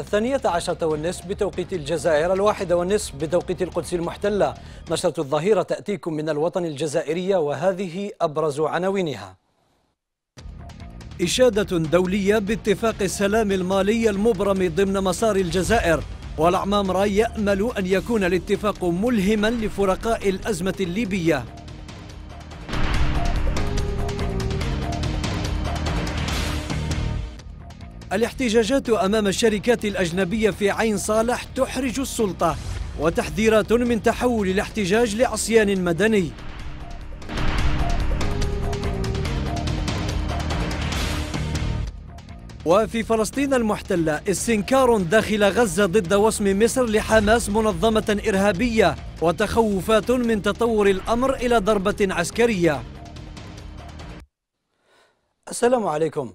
الثانية عشرة والنصف بتوقيت الجزائر الواحدة والنصف بتوقيت القدس المحتلة نشرة الظهيرة تأتيكم من الوطن الجزائرية وهذه أبرز عناوينها إشادة دولية باتفاق السلام المالي المبرم ضمن مسار الجزائر والعمامرة يأمل أن يكون الاتفاق ملهما لفرقاء الأزمة الليبية الاحتجاجات أمام الشركات الأجنبية في عين صالح تحرج السلطة وتحذيرات من تحول الاحتجاج لعصيان مدني وفي فلسطين المحتلة استنكار داخل غزة ضد وصم مصر لحماس منظمة إرهابية وتخوفات من تطور الأمر إلى ضربة عسكرية السلام عليكم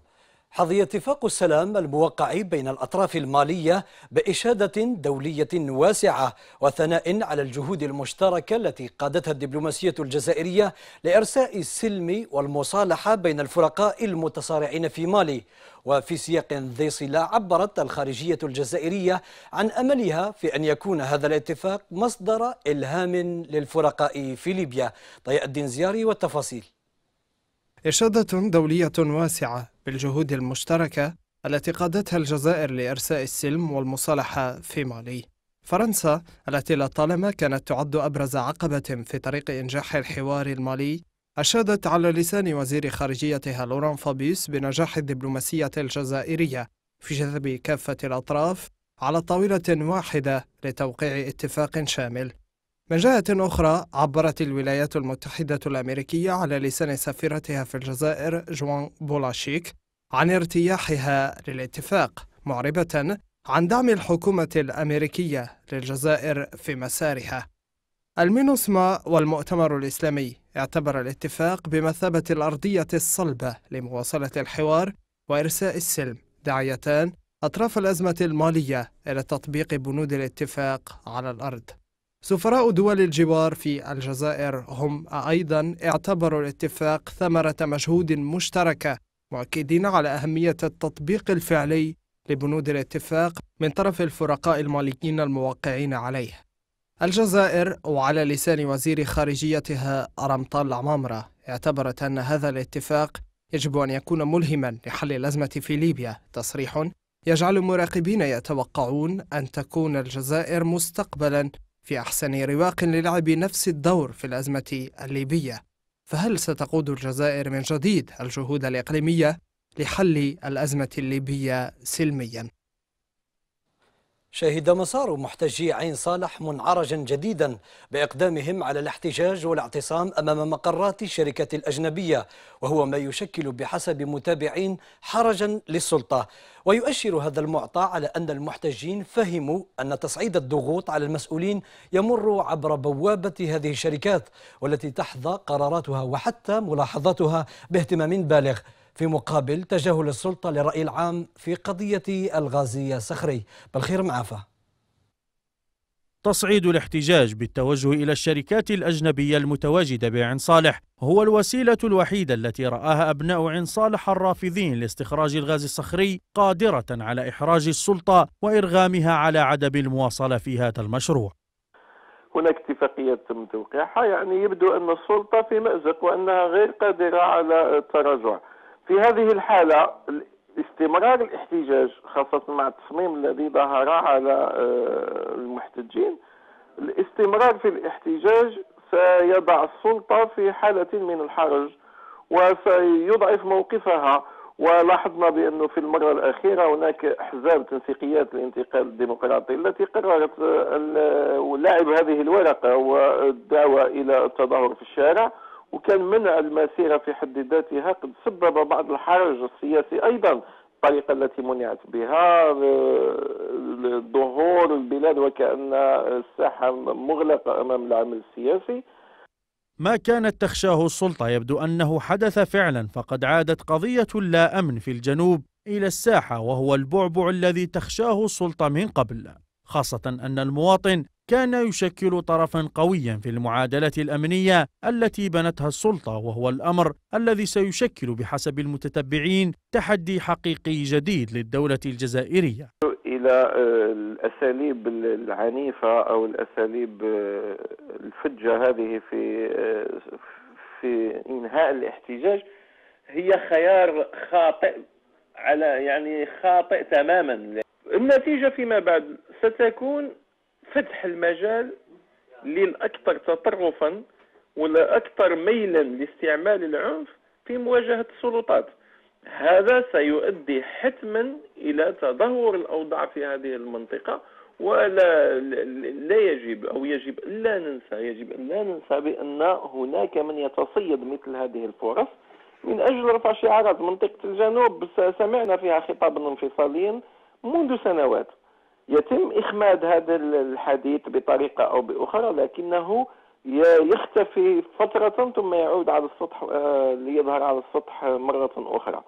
حظي اتفاق السلام الموقع بين الأطراف المالية بإشادة دولية واسعة وثناء على الجهود المشتركة التي قادتها الدبلوماسية الجزائرية لإرساء السلم والمصالحة بين الفرقاء المتصارعين في مالي وفي سياق ذي صلة عبرت الخارجية الجزائرية عن أملها في أن يكون هذا الاتفاق مصدر إلهام للفرقاء في ليبيا ضياء الدين زياري والتفاصيل إشادة دولية واسعة بالجهود المشتركة التي قادتها الجزائر لإرساء السلم والمصالحة في مالي فرنسا التي لطالما كانت تعد أبرز عقبة في طريق إنجاح الحوار المالي أشادت على لسان وزير خارجيتها لوران فابيس بنجاح الدبلوماسية الجزائرية في جذب كافة الأطراف على طاولة واحدة لتوقيع اتفاق شامل من جهة أخرى عبرت الولايات المتحدة الأمريكية على لسان سفيرتها في الجزائر جوان بولاشيك عن ارتياحها للاتفاق معربة عن دعم الحكومة الأمريكية للجزائر في مسارها المينوسما والمؤتمر الإسلامي اعتبر الاتفاق بمثابة الأرضية الصلبة لمواصلة الحوار وإرساء السلم داعيتان أطراف الأزمة المالية إلى تطبيق بنود الاتفاق على الأرض سفراء دول الجوار في الجزائر هم أيضا اعتبروا الاتفاق ثمرة مجهود مشتركة مؤكدين على أهمية التطبيق الفعلي لبنود الاتفاق من طرف الفرقاء الماليين الموقعين عليه الجزائر وعلى لسان وزير خارجيتها رمطال عمامرة اعتبرت أن هذا الاتفاق يجب أن يكون ملهما لحل الأزمة في ليبيا تصريح يجعل المراقبين يتوقعون أن تكون الجزائر مستقبلا في أحسن رواق للعب نفس الدور في الأزمة الليبية فهل ستقود الجزائر من جديد الجهود الإقليمية لحل الأزمة الليبية سلمياً؟ شهد مسار محتجي عين صالح منعرجا جديدا باقدامهم على الاحتجاج والاعتصام امام مقرات الشركه الاجنبيه وهو ما يشكل بحسب متابعين حرجا للسلطه ويؤشر هذا المعطى على ان المحتجين فهموا ان تصعيد الضغوط على المسؤولين يمر عبر بوابه هذه الشركات والتي تحظى قراراتها وحتى ملاحظاتها باهتمام بالغ في مقابل تجاهل السلطة للرأي العام في قضية الغازية صخري بالخير معافى تصعيد الاحتجاج بالتوجه إلى الشركات الأجنبية المتواجدة بعين صالح هو الوسيلة الوحيدة التي رآها أبناء عين صالح الرافضين لاستخراج الغاز الصخري قادرة على إحراج السلطة وإرغامها على عدم المواصلة في هذا المشروع هناك اتفاقية تم توقيعها يعني يبدو أن السلطة في مأزق وأنها غير قادرة على التراجع في هذه الحالة استمرار الاحتجاج خاصة مع التصميم الذي ظهر على آه، المحتجين الاستمرار في الاحتجاج سيضع السلطة في حالة من الحرج وسيضعف موقفها ولاحظنا بأنه في المرة الأخيرة هناك أحزاب تنسيقيات الانتقال الديمقراطي التي قررت آه، لعب آه، هذه الورقة والدعوة إلى التظاهر في الشارع وكان منع المسيرة في حد ذاتها قد سبب بعض الحرج السياسي أيضا الطريقة التي منعت بها آه، ظهور البلاد وكأن الساحة مغلقة أمام العمل السياسي ما كانت تخشاه السلطة يبدو أنه حدث فعلا فقد عادت قضية اللا أمن في الجنوب إلى الساحة وهو البعبع الذي تخشاه السلطة من قبل خاصة أن المواطن كان يشكل طرفا قويا في المعادلة الأمنية التي بنتها السلطة وهو الأمر الذي سيشكل بحسب المتتبعين تحدي حقيقي جديد للدولة الجزائرية إلى آه، الأساليب العنيفة أو الأساليب آه، الفجة هذه في آه، في إنهاء الاحتجاج هي خيار خاطئ على يعني خاطئ تماما النتيجة فيما بعد ستكون فتح المجال للاكثر تطرفا والاكثر ميلا لاستعمال العنف في مواجهه السلطات هذا سيؤدي حتما الى تدهور الاوضاع في هذه المنطقه ولا لا يجب او يجب لا ننسى يجب ان لا ننسى بان هناك من يتصيد مثل هذه الفرص من اجل رفع شعارات منطقه الجنوب سمعنا فيها خطاب الانفصاليين منذ سنوات يتم إخماد هذا الحديث بطريقة أو بأخرى لكنه يختفي فترة ثم يعود على السطح آه، ليظهر على السطح مرة أخرى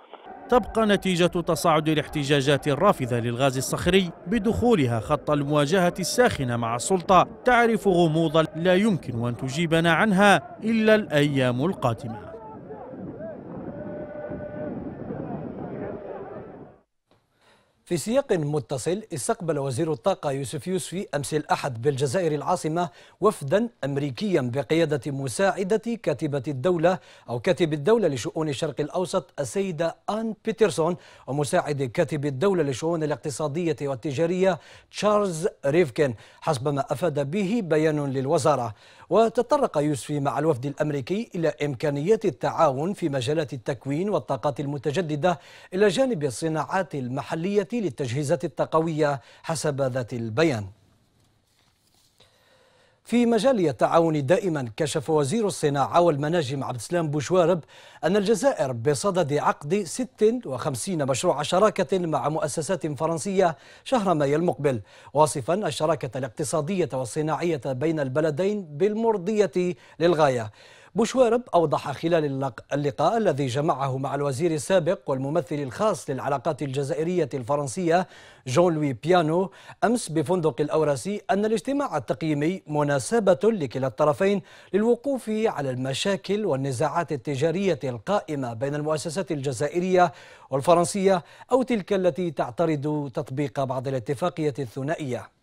تبقى نتيجة تصاعد الاحتجاجات الرافضة للغاز الصخري بدخولها خط المواجهة الساخنة مع السلطة تعرف غموضا لا يمكن أن تجيبنا عنها إلا الأيام القادمة في سياق متصل استقبل وزير الطاقة يوسف يوسفي أمس الأحد بالجزائر العاصمة وفدا أمريكيا بقيادة مساعدة كاتبة الدولة أو كاتب الدولة لشؤون الشرق الأوسط السيدة آن بيترسون ومساعد كاتب الدولة لشؤون الاقتصادية والتجارية تشارلز ريفكن حسب ما أفاد به بيان للوزارة وتطرق يوسفي مع الوفد الأمريكي إلى إمكانيات التعاون في مجالات التكوين والطاقات المتجددة إلى جانب الصناعات المحلية للتجهيزات الطاقوية حسب ذات البيان في مجال التعاون دائما كشف وزير الصناعة والمناجم عبد السلام بوشوارب أن الجزائر بصدد عقد 56 مشروع شراكة مع مؤسسات فرنسية شهر ماي المقبل واصفا الشراكة الاقتصادية والصناعية بين البلدين بالمرضية للغاية بوشوارب أوضح خلال اللقاء الذي جمعه مع الوزير السابق والممثل الخاص للعلاقات الجزائرية الفرنسية جون لوي بيانو أمس بفندق الأوراسي أن الاجتماع التقييمي مناسبة لكلا الطرفين للوقوف على المشاكل والنزاعات التجارية القائمة بين المؤسسات الجزائرية والفرنسية أو تلك التي تعترض تطبيق بعض الاتفاقية الثنائية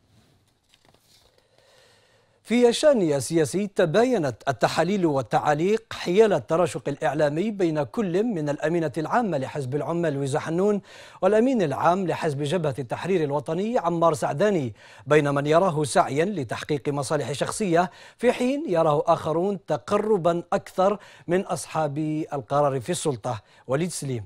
في شأنها السياسي تباينت التحاليل والتعاليق حيال التراشق الإعلامي بين كل من الأمينة العامة لحزب العمال ويزا حنون والأمين العام لحزب جبهة التحرير الوطني عمار سعداني بين من يراه سعيا لتحقيق مصالح شخصية في حين يراه آخرون تقربا أكثر من أصحاب القرار في السلطة وليد سليم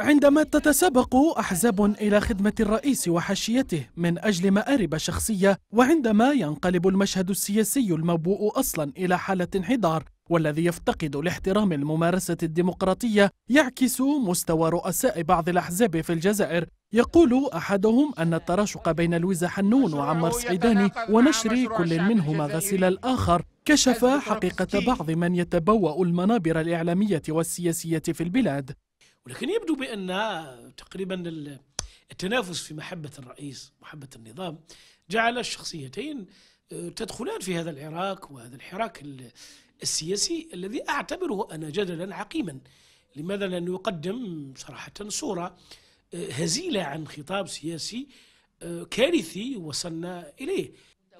عندما تتسابق أحزاب إلى خدمة الرئيس وحاشيته من أجل مآرب شخصية وعندما ينقلب المشهد السياسي الموبوء أصلا إلى حالة انحدار والذي يفتقد لاحترام الممارسة الديمقراطية يعكس مستوى رؤساء بعض الأحزاب في الجزائر يقول أحدهم أن التراشق بين لويزا حنون وعمر سعيداني ونشر كل منهما غسيل الآخر كشف حقيقة بعض من يتبوأ المنابر الإعلامية والسياسية في البلاد ولكن يبدو بأن تقريبا التنافس في محبة الرئيس محبة النظام جعل الشخصيتين آه، تدخلان في هذا العراك وهذا الحراك السياسي الذي أعتبره أنا جدلا عقيما لماذا لأن يقدم صراحة صورة آه، هزيلة عن خطاب سياسي آه، كارثي وصلنا إليه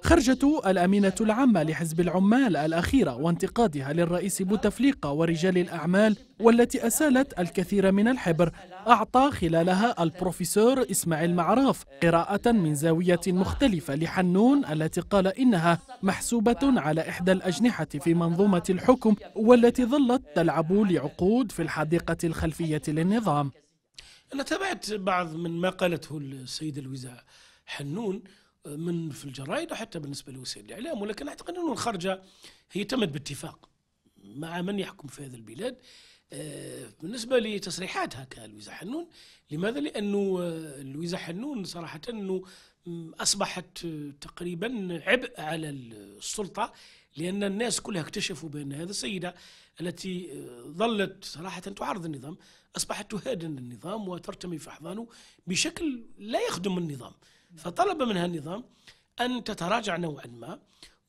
خرجة الأمينة العامة لحزب العمال الأخيرة وانتقادها للرئيس بوتفليقة ورجال الأعمال والتي أسالت الكثير من الحبر أعطى خلالها البروفيسور إسماعيل معراف قراءة من زاوية مختلفة لحنون التي قال إنها محسوبة على إحدى الأجنحة في منظومة الحكم والتي ظلت تلعب لعقود في الحديقة الخلفية للنظام أنا تابعت بعض من ما قالته السيدة الوزارة حنون من في الجرايد وحتى بالنسبه لوسائل الاعلام ولكن اعتقد انه الخرجه هي تمت باتفاق مع من يحكم في هذه البلاد آه، بالنسبه لتصريحاتها كلويزا حنون لماذا لانه آه، لويزا حنون صراحه انه اصبحت آه، تقريبا عبء على السلطه لان الناس كلها اكتشفوا بان هذه السيده التي ظلت صراحه تعارض النظام اصبحت تهادن النظام وترتمي في احضانه بشكل لا يخدم النظام فطلب منها النظام أن تتراجع نوعا ما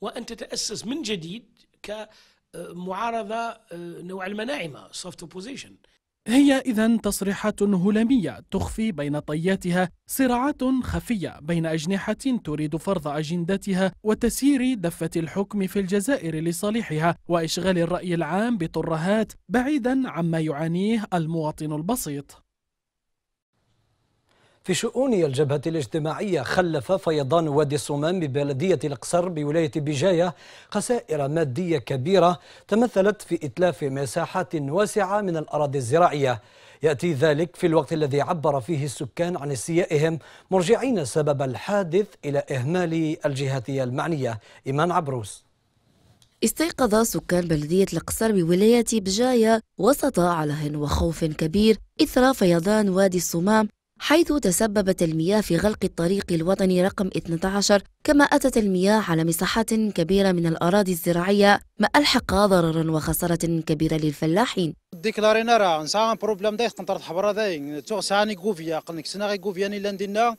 وأن تتأسس من جديد كمعارضة آه، نوع المناعمة soft opposition هي إذا تصريحات هلامية تخفي بين طياتها صراعات خفية بين أجنحة تريد فرض أجندتها وتسيير دفة الحكم في الجزائر لصالحها وإشغال الرأي العام بطرهات بعيدا عما يعانيه المواطن البسيط في شؤون الجبهة الاجتماعية خلف فيضان وادي الصمام ببلدية القصر بولاية بجاية خسائر مادية كبيرة تمثلت في إتلاف مساحات واسعة من الأراضي الزراعية يأتي ذلك في الوقت الذي عبر فيه السكان عن استيائهم مرجعين سبب الحادث إلى إهمال الجهات المعنية إيمان عبروس استيقظ سكان بلدية القصر بولاية بجاية وسط عله وخوف كبير إثر فيضان وادي الصمام حيث تسببت المياه في غلق الطريق الوطني رقم 12 كما أتت المياه على مساحات كبيرة من الأراضي الزراعية ما ألحق ضررا وخسارة كبيرة للفلاحين ديكلارينا راه نسا ان بروبليم دايخ تنطرد حبرا داين تو ساني كوفيا قنك سنا غي كوفيا ني لاندينا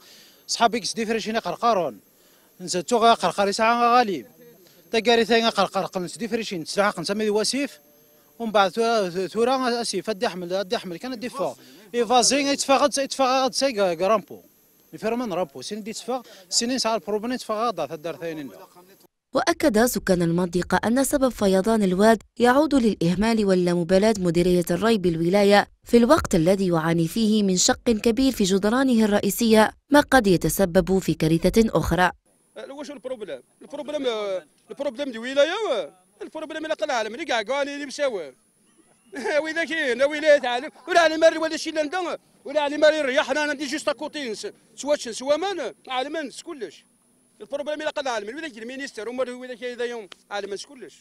صحابي كس دي فريشيني قرقارون نسا تو غا قرقاري ساعه غالي تقاري ثاني قرقار قنس ديفرشين تسعه قنسمي وسيف ومن بعد ثورة أسيف أدي أحمل أدي أحمل كان أدي فوق يفازين يتفاغ يتفاغ تسيغ غرامبو الفيرمان رامبو سين دي تفاغ سين ساعه البروبليم يتفاغ غادا ثانين وأكد سكان المنطقة أن سبب فيضان الواد يعود للإهمال واللامبالاة مديرية الري بالولاية في الوقت الذي يعاني فيه من شق كبير في جدرانه الرئيسية ما قد يتسبب في كارثة أخرى أه، واش البروبليم البروبليم أه، البروبليم دي ولاية أه؟ البروبليم اللي قال العالم اللي كاع قال اللي مشاو واذا كاين ولايه عالم ولا على مال ولا شي لندن ولا على مال يريح انا عندي جوست شن سوا سوامان عالم كلش البروبليم الا قد عالم ولا كاين المينيستر ومر ذاك كاين يوم عالم كلش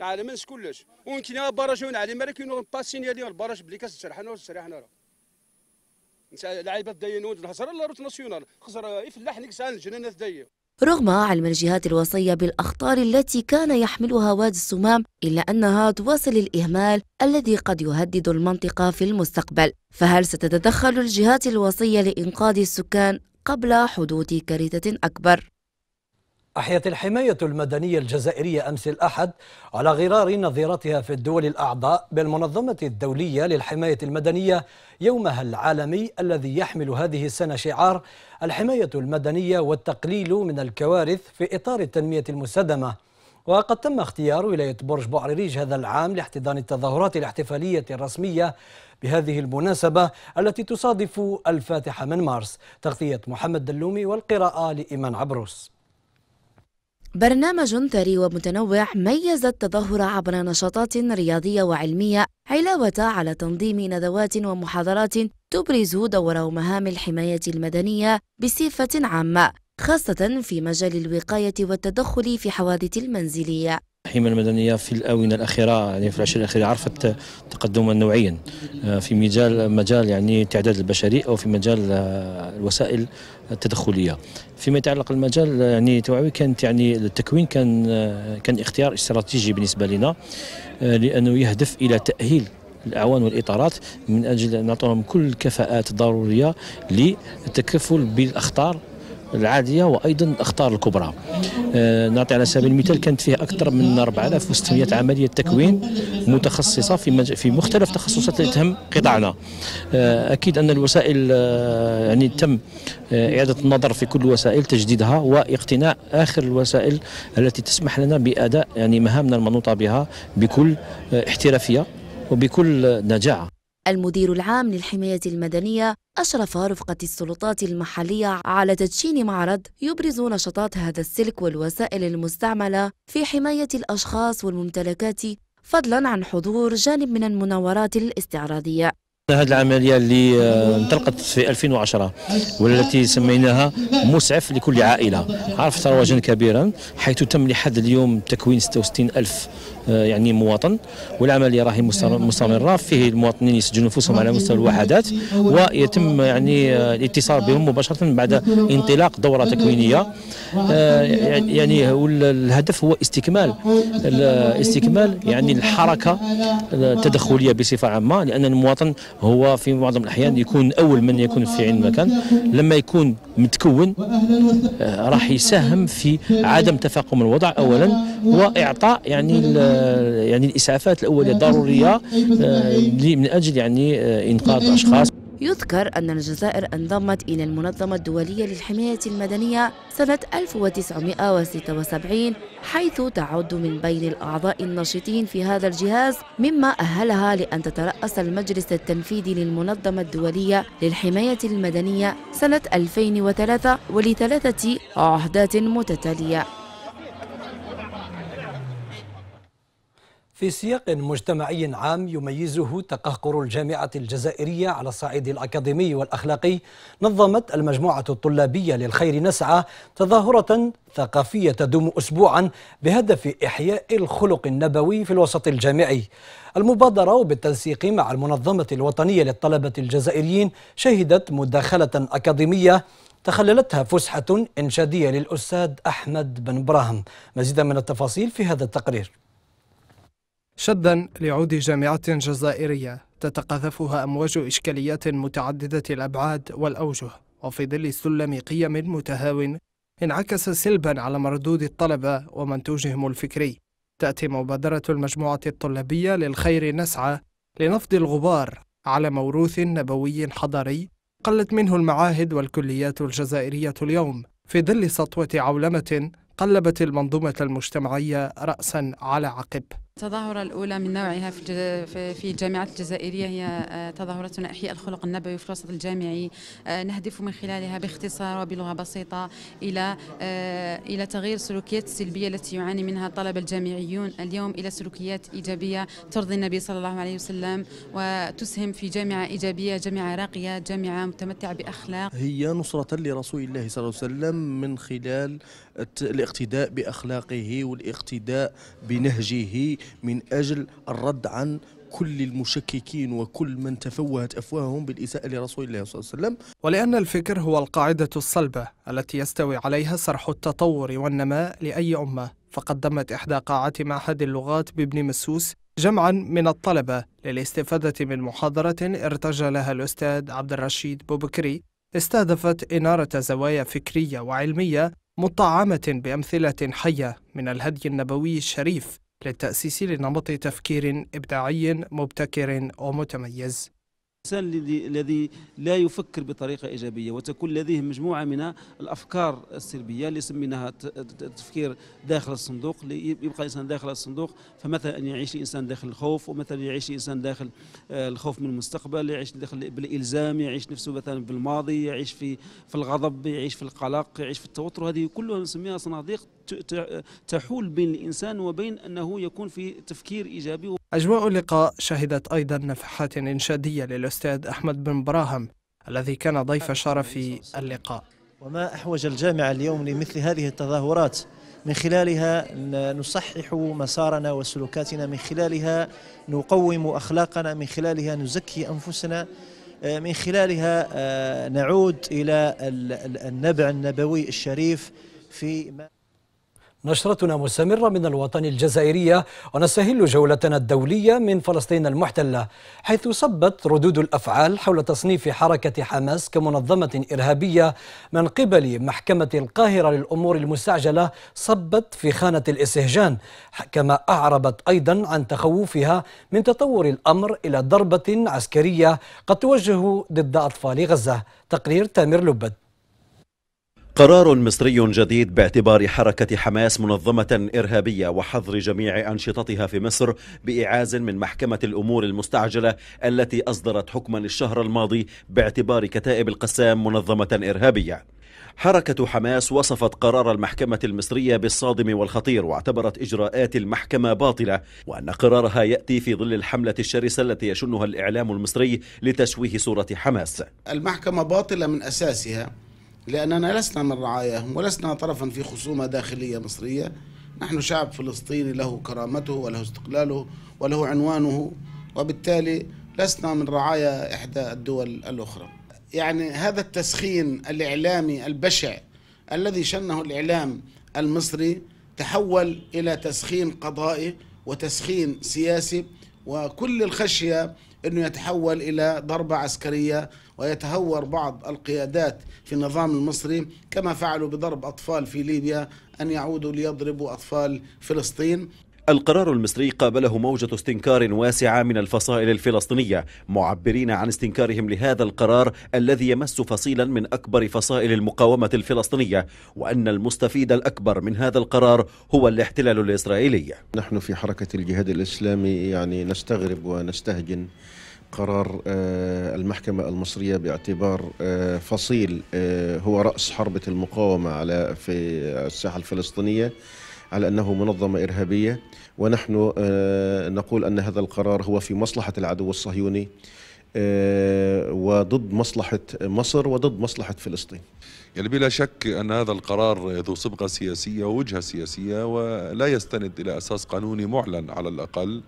عالم كلش ويمكن باراج وين على مال كاين با ديال الباراج بلي كاس كتسرحنا وتسرحنا راه لعيبه داينود الهزر لا روت ناسيونال خسر يفلح نيكس على الجنان دايه رغم علم الجهات الوصية بالأخطار التي كان يحملها وادي السمام إلا أنها تواصل الإهمال الذي قد يهدد المنطقة في المستقبل فهل ستتدخل الجهات الوصية لإنقاذ السكان قبل حدوث كارثة أكبر؟ أحيت الحماية المدنية الجزائرية أمس الأحد على غرار نظيرتها في الدول الأعضاء بالمنظمة الدولية للحماية المدنية يومها العالمي الذي يحمل هذه السنة شعار الحماية المدنية والتقليل من الكوارث في إطار التنمية المستدامة وقد تم اختيار ولاية برج بوعريريج هذا العام لاحتضان التظاهرات الاحتفالية الرسمية بهذه المناسبة التي تصادف الفاتحة من مارس تغطية محمد دلومي والقراءة لإيمان عبروس برنامج ثري ومتنوع ميز التظاهر عبر نشاطات رياضية وعلمية علاوة على تنظيم ندوات ومحاضرات تبرز دور ومهام الحماية المدنية بصفة عامة خاصة في مجال الوقاية والتدخل في حوادث المنزلية الحمايه المدنيه في الاونه الاخيره يعني في العشر الاخيره عرفت تقدما نوعيا آه، في مجال مجال يعني التعداد البشري او في مجال آه، الوسائل التدخليه فيما يتعلق المجال آه، يعني توعوي كانت يعني التكوين كان كان اختيار استراتيجي بالنسبه لنا لانه يهدف الى تاهيل الاعوان والاطارات من اجل ان نعطيهم كل الكفاءات الضروريه للتكفل بالاخطار العاديه وايضا الاخطار الكبرى آه، نعطي على سبيل المثال كانت فيه اكثر من 4600 عمليه تكوين متخصصه في في مختلف تخصصات اللي تهم قطاعنا آه، اكيد ان الوسائل آه، يعني تم اعاده النظر في كل الوسائل تجديدها واقتناء اخر الوسائل التي تسمح لنا باداء يعني مهامنا المنوطه بها بكل احترافيه وبكل نجاعه المدير العام للحماية المدنية أشرف رفقة السلطات المحلية على تدشين معرض يبرز نشاطات هذا السلك والوسائل المستعملة في حماية الأشخاص والممتلكات فضلا عن حضور جانب من المناورات الاستعراضية هذه العملية اللي آه، انطلقت في 2010 والتي سميناها مسعف لكل عائلة عرفت رواجا كبيرا حيث تم لحد اليوم تكوين 66 ألف آه، يعني مواطن والعمليه راهي أيوة. مستمره فيه المواطنين يسجلوا انفسهم على مستوى الوحدات ويتم يعني آه، الاتصال بهم مباشره بعد انطلاق دوره تكوينيه آه، يعني, يعني الهدف هو استكمال استكمال يعني الحركه التدخليه بصفه عامه لان المواطن هو في معظم الاحيان يكون اول من يكون في عين المكان لما يكون متكون راح يساهم في عدم تفاقم الوضع اولا واعطاء يعني آه، يعني الاسعافات الاوليه آه، ضروريه آه، من اجل يعني انقاذ الاشخاص يذكر أن الجزائر انضمت إلى المنظمة الدولية للحماية المدنية سنة 1976 حيث تعد من بين الأعضاء النشطين في هذا الجهاز مما أهلها لأن تترأس المجلس التنفيذي للمنظمة الدولية للحماية المدنية سنة 2003 ولثلاثة عهدات متتالية في سياق مجتمعي عام يميزه تقهقر الجامعة الجزائرية على الصعيد الأكاديمي والأخلاقي نظمت المجموعة الطلابية للخير نسعى تظاهرة ثقافية تدوم أسبوعا بهدف إحياء الخلق النبوي في الوسط الجامعي المبادرة وبالتنسيق مع المنظمة الوطنية للطلبة الجزائريين شهدت مداخلة أكاديمية تخللتها فسحة إنشادية للأستاذ أحمد بن براهم مزيدا من التفاصيل في هذا التقرير شدا لعود جامعة جزائرية تتقاذفها أمواج إشكاليات متعددة الأبعاد والأوجه وفي ظل سلم قيم متهاون انعكس سلبا على مردود الطلبة ومنتوجهم الفكري تأتي مبادرة المجموعة الطلابية للخير نسعى لنفض الغبار على موروث نبوي حضاري قلت منه المعاهد والكليات الجزائرية اليوم في ظل سطوة عولمة قلبت المنظومة المجتمعية رأسا على عقب التظاهرة الأولى من نوعها في في الجامعات الجزائرية هي آه، تظاهرة إحياء الخلق النبوي في الوسط الجامعي آه، نهدف من خلالها باختصار وبلغة بسيطة إلى آه، إلى تغيير السلوكيات السلبية التي يعاني منها الطلبة الجامعيون اليوم إلى سلوكيات إيجابية ترضي النبي صلى الله عليه وسلم وتسهم في جامعة إيجابية جامعة راقية جامعة متمتعة بأخلاق هي نصرة لرسول الله صلى الله عليه وسلم من خلال الاقتداء باخلاقه والاقتداء بنهجه من اجل الرد عن كل المشككين وكل من تفوهت أفواههم بالإساءة لرسول الله صلى الله عليه وسلم ولأن الفكر هو القاعدة الصلبة التي يستوي عليها صرح التطور والنماء لأي أمة فقدمت إحدى قاعات معهد اللغات بابن مسوس جمعا من الطلبة للاستفادة من محاضرة ارتجى لها الأستاذ عبد الرشيد بوبكري استهدفت إنارة زوايا فكرية وعلمية مطعمة بأمثلة حية من الهدي النبوي الشريف للتأسيس لنمط تفكير إبداعي مبتكر ومتميز الانسان الذي لا يفكر بطريقه ايجابيه وتكون لديه مجموعه من الافكار السلبيه اللي سميناها التفكير داخل الصندوق يبقى الانسان داخل الصندوق فمثلا ان يعيش الانسان داخل الخوف ومثلا يعيش الانسان داخل آه، الخوف من المستقبل يعيش داخل بالالزام يعيش نفسه مثلا بالماضي يعيش في في الغضب يعيش في القلق يعيش في التوتر هذه كلها نسميها صناديق تحول بين الإنسان وبين أنه يكون في تفكير إيجابي أجواء اللقاء شهدت أيضا نفحات إنشادية للأستاذ أحمد بن براهم الذي كان ضيف شرف اللقاء وما أحوج الجامعة اليوم لمثل هذه التظاهرات من خلالها نصحح مسارنا وسلوكاتنا من خلالها نقوم أخلاقنا من خلالها نزكي أنفسنا آه، من خلالها آه، نعود إلى النبع النبوي الشريف في نشرتنا مستمرة من الوطن الجزائرية ونستهل جولتنا الدولية من فلسطين المحتلة حيث صبت ردود الأفعال حول تصنيف حركة حماس كمنظمة إرهابية من قبل محكمة القاهرة للأمور المستعجلة صبت في خانة الاستهجان كما أعربت أيضا عن تخوفها من تطور الأمر إلى ضربة عسكرية قد توجه ضد أطفال غزة تقرير تامر لبد قرار مصري جديد باعتبار حركة حماس منظمة إرهابية وحظر جميع أنشطتها في مصر بإعاز من محكمة الأمور المستعجلة التي أصدرت حكما الشهر الماضي باعتبار كتائب القسام منظمة إرهابية. حركة حماس وصفت قرار المحكمة المصرية بالصادم والخطير واعتبرت إجراءات المحكمة باطلة وأن قرارها يأتي في ظل الحملة الشرسة التي يشنها الإعلام المصري لتشويه صورة حماس. المحكمة باطلة من أساسها لأننا لسنا من رعاياهم ولسنا طرفا في خصومة داخلية مصرية نحن شعب فلسطيني له كرامته وله استقلاله وله عنوانه وبالتالي لسنا من رعايا إحدى الدول الأخرى يعني هذا التسخين الإعلامي البشع الذي شنه الإعلام المصري تحول إلى تسخين قضائي وتسخين سياسي وكل الخشية أنه يتحول إلى ضربة عسكرية ويتهور بعض القيادات في النظام المصري كما فعلوا بضرب أطفال في ليبيا أن يعودوا ليضربوا أطفال فلسطين القرار المصري قابله موجة استنكار واسعة من الفصائل الفلسطينية معبرين عن استنكارهم لهذا القرار الذي يمس فصيلا من أكبر فصائل المقاومة الفلسطينية وأن المستفيد الأكبر من هذا القرار هو الاحتلال الإسرائيلي نحن في حركة الجهاد الإسلامي يعني نستغرب ونستهجن قرار آه، المحكمة المصرية باعتبار آه، فصيل آه، هو رأس حربة المقاومة على في الساحة الفلسطينية على أنه منظمة إرهابية ونحن آه، نقول أن هذا القرار هو في مصلحة العدو الصهيوني آه، وضد مصلحة مصر وضد مصلحة فلسطين يعني بلا شك أن هذا القرار ذو صبغة سياسية ووجهة سياسية ولا يستند إلى أساس قانوني معلن على الأقل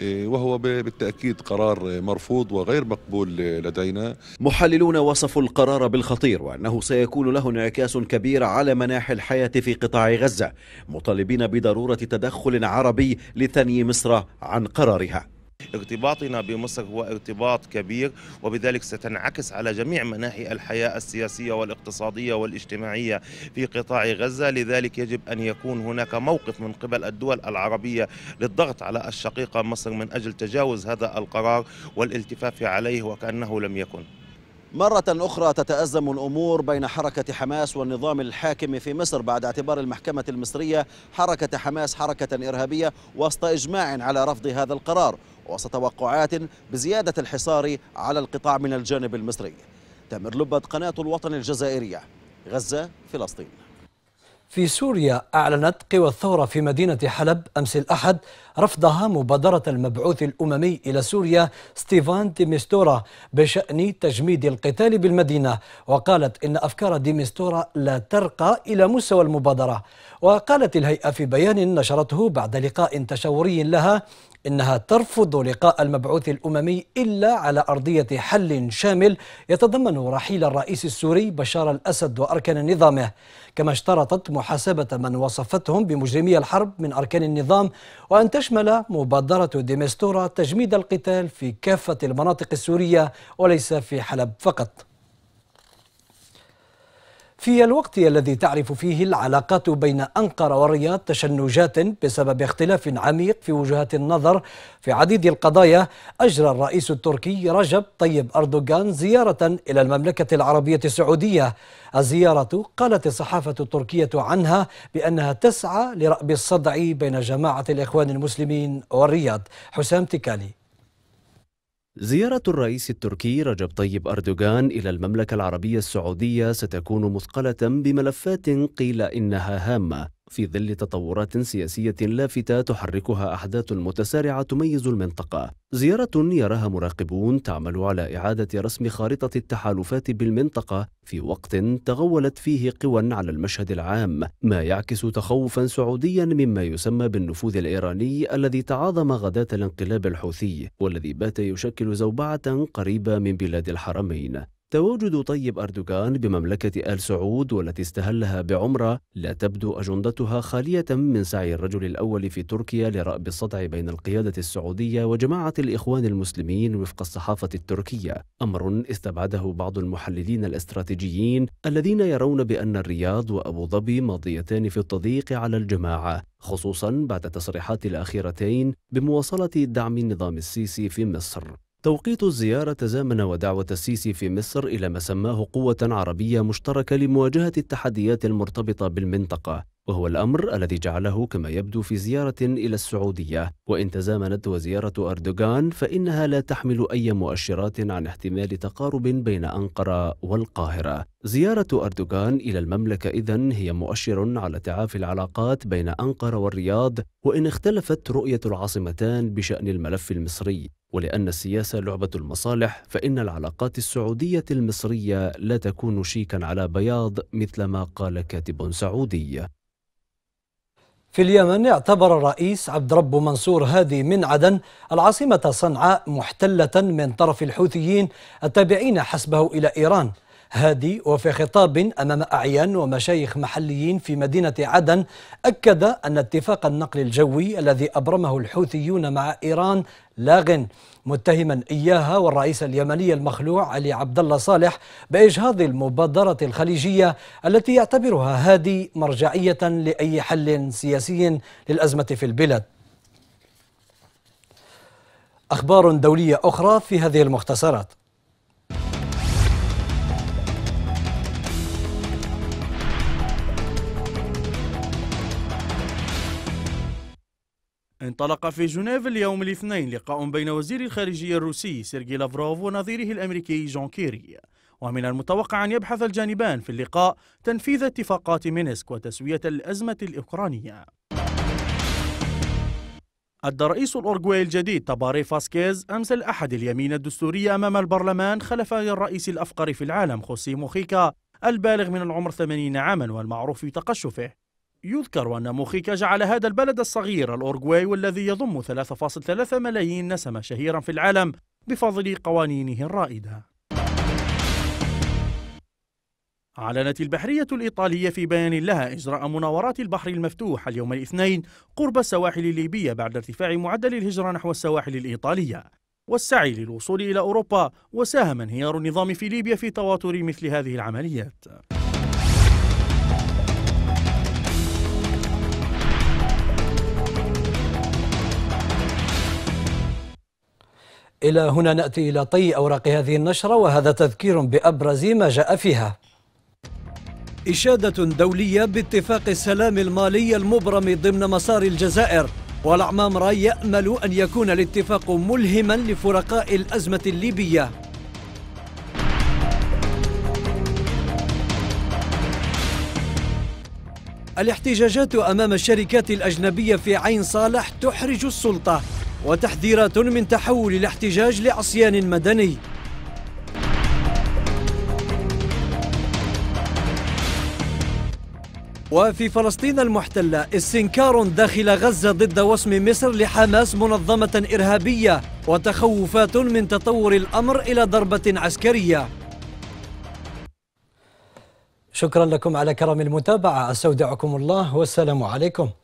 إيه، وهو بالتأكيد قرار مرفوض وغير مقبول لدينا محللون وصفوا القرار بالخطير وأنه سيكون له انعكاس كبير على مناحي الحياة في قطاع غزة مطالبين بضرورة تدخل عربي لثني مصر عن قرارها ارتباطنا بمصر هو ارتباط كبير وبذلك ستنعكس على جميع مناحي الحياة السياسية والاقتصادية والاجتماعية في قطاع غزة لذلك يجب أن يكون هناك موقف من قبل الدول العربية للضغط على الشقيقة مصر من أجل تجاوز هذا القرار والالتفاف عليه وكأنه لم يكن مرة أخرى تتأزم الأمور بين حركة حماس والنظام الحاكم في مصر بعد اعتبار المحكمة المصرية حركة حماس حركة إرهابية وسط إجماع على رفض هذا القرار وسط توقعات بزيادة الحصار على القطاع من الجانب المصري تامر لبد قناة الوطن الجزائرية غزة فلسطين في سوريا أعلنت قوى الثورة في مدينة حلب أمس الأحد رفضها مبادرة المبعوث الأممي إلى سوريا ستيفان ديمستورا بشأن تجميد القتال بالمدينة وقالت إن أفكار ديمستورا لا ترقى إلى مستوى المبادرة وقالت الهيئة في بيان نشرته بعد لقاء تشاوري لها إنها ترفض لقاء المبعوث الأممي إلا على أرضية حل شامل يتضمن رحيل الرئيس السوري بشار الأسد وأركان نظامه كما اشترطت محاسبة من وصفتهم بمجرمي الحرب من أركان النظام وأن تشمل مبادرة ديمستورا تجميد القتال في كافة المناطق السورية وليس في حلب فقط في الوقت الذي تعرف فيه العلاقات بين أنقرة والرياض تشنجات بسبب اختلاف عميق في وجهات النظر في عديد القضايا أجرى الرئيس التركي رجب طيب أردوغان زيارة إلى المملكة العربية السعودية الزيارة قالت الصحافة التركية عنها بأنها تسعى لرأب الصدع بين جماعة الإخوان المسلمين والرياض حسام تكالي زيارة الرئيس التركي رجب طيب أردوغان إلى المملكة العربية السعودية ستكون مثقلة بملفات قيل إنها هامة في ظل تطورات سياسية لافتة تحركها أحداث متسارعة تميز المنطقة زيارة يراها مراقبون تعمل على إعادة رسم خارطة التحالفات بالمنطقة في وقت تغولت فيه قوى على المشهد العام ما يعكس تخوفا سعوديا مما يسمى بالنفوذ الإيراني الذي تعاظم غداة الانقلاب الحوثي والذي بات يشكل زوبعة قريبة من بلاد الحرمين تواجد طيب أردوغان بمملكة آل سعود والتي استهلها بعمرة لا تبدو أجندتها خالية من سعي الرجل الأول في تركيا لرأب الصدع بين القيادة السعودية وجماعة الإخوان المسلمين وفق الصحافة التركية أمر استبعده بعض المحللين الاستراتيجيين الذين يرون بأن الرياض وأبو ظبي ماضيتان في التضييق على الجماعة خصوصا بعد التصريحات الأخيرتين بمواصلة دعم النظام السيسي في مصر توقيت الزيارة تزامن ودعوة السيسي في مصر إلى ما سماه قوة عربية مشتركة لمواجهة التحديات المرتبطة بالمنطقة وهو الأمر الذي جعله كما يبدو في زيارة إلى السعودية وإن تزامنت وزيارة أردوغان فإنها لا تحمل أي مؤشرات عن احتمال تقارب بين أنقرة والقاهرة زيارة أردوغان إلى المملكة إذن هي مؤشر على تعافي العلاقات بين أنقرة والرياض وإن اختلفت رؤية العاصمتان بشأن الملف المصري ولأن السياسة لعبة المصالح فإن العلاقات السعودية المصرية لا تكون شيكا على بياض مثلما قال كاتب سعودي في اليمن اعتبر الرئيس عبد رب منصور هادي من عدن العاصمة صنعاء محتلة من طرف الحوثيين التابعين حسبه إلى إيران هادي وفي خطاب أمام أعيان ومشايخ محليين في مدينة عدن أكد أن اتفاق النقل الجوي الذي أبرمه الحوثيون مع إيران لاغ متهما إياها والرئيس اليمني المخلوع علي عبد الله صالح بإجهاض المبادرة الخليجية التي يعتبرها هادي مرجعية لأي حل سياسي للأزمة في البلاد أخبار دولية أخرى في هذه المختصرات انطلق في جنيف اليوم الاثنين لقاء بين وزير الخارجية الروسي سيرجي لافروف ونظيره الأمريكي جون كيري ومن المتوقع أن يبحث الجانبان في اللقاء تنفيذ اتفاقات مينسك وتسوية الأزمة الأوكرانية أدى رئيس الأورغواي الجديد تباري فاسكيز أمس الأحد اليمين الدستورية أمام البرلمان خلف الرئيس الأفقر في العالم خوسي موخيكا البالغ من العمر 80 عاما والمعروف بتقشفه يذكر أن موخيكا جعل هذا البلد الصغير الأورغواي والذي يضم 3.3 ملايين نسمة شهيرا في العالم بفضل قوانينه الرائدة أعلنت البحرية الإيطالية في بيان لها إجراء مناورات البحر المفتوح اليوم الاثنين قرب السواحل الليبية بعد ارتفاع معدل الهجرة نحو السواحل الإيطالية والسعي للوصول إلى أوروبا وساهم انهيار النظام في ليبيا في تواتر مثل هذه العمليات إلى هنا نأتي إلى طي أوراق هذه النشرة وهذا تذكير بأبرز ما جاء فيها إشادة دولية باتفاق السلام المالي المبرم ضمن مسار الجزائر راي يأمل أن يكون الاتفاق ملهما لفرقاء الأزمة الليبية الاحتجاجات أمام الشركات الأجنبية في عين صالح تحرج السلطة وتحذيرات من تحول الاحتجاج لعصيان مدني وفي فلسطين المحتلة استنكار داخل غزة ضد وسم مصر لحماس منظمة إرهابية وتخوفات من تطور الأمر إلى ضربة عسكرية شكرا لكم على كرم المتابعة أستودعكم الله والسلام عليكم